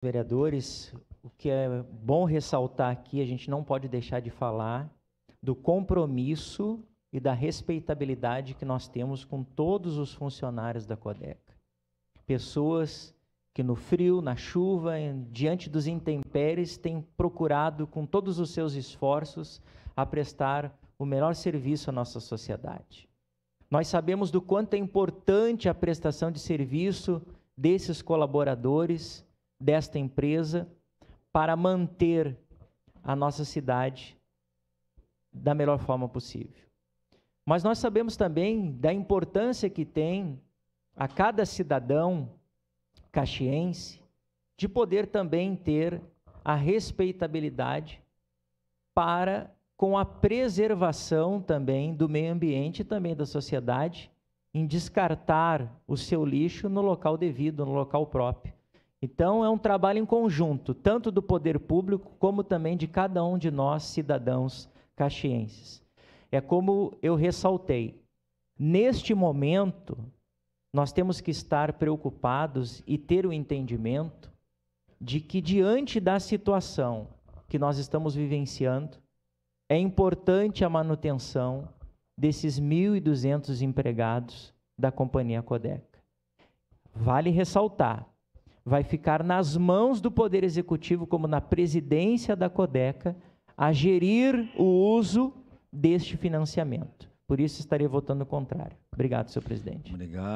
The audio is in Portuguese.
vereadores, o que é bom ressaltar aqui, a gente não pode deixar de falar do compromisso e da respeitabilidade que nós temos com todos os funcionários da Codeca. Pessoas que no frio, na chuva, em, diante dos intempéries, têm procurado com todos os seus esforços a prestar o melhor serviço à nossa sociedade. Nós sabemos do quanto é importante a prestação de serviço desses colaboradores desta empresa para manter a nossa cidade da melhor forma possível. Mas nós sabemos também da importância que tem a cada cidadão caxiense de poder também ter a respeitabilidade para com a preservação também do meio ambiente e também da sociedade em descartar o seu lixo no local devido, no local próprio. Então, é um trabalho em conjunto, tanto do poder público, como também de cada um de nós, cidadãos caxienses. É como eu ressaltei: neste momento, nós temos que estar preocupados e ter o entendimento de que, diante da situação que nós estamos vivenciando, é importante a manutenção desses 1.200 empregados da companhia Codeca. Vale ressaltar vai ficar nas mãos do Poder Executivo, como na presidência da Codeca, a gerir o uso deste financiamento. Por isso estarei votando o contrário. Obrigado, senhor presidente. Obrigado.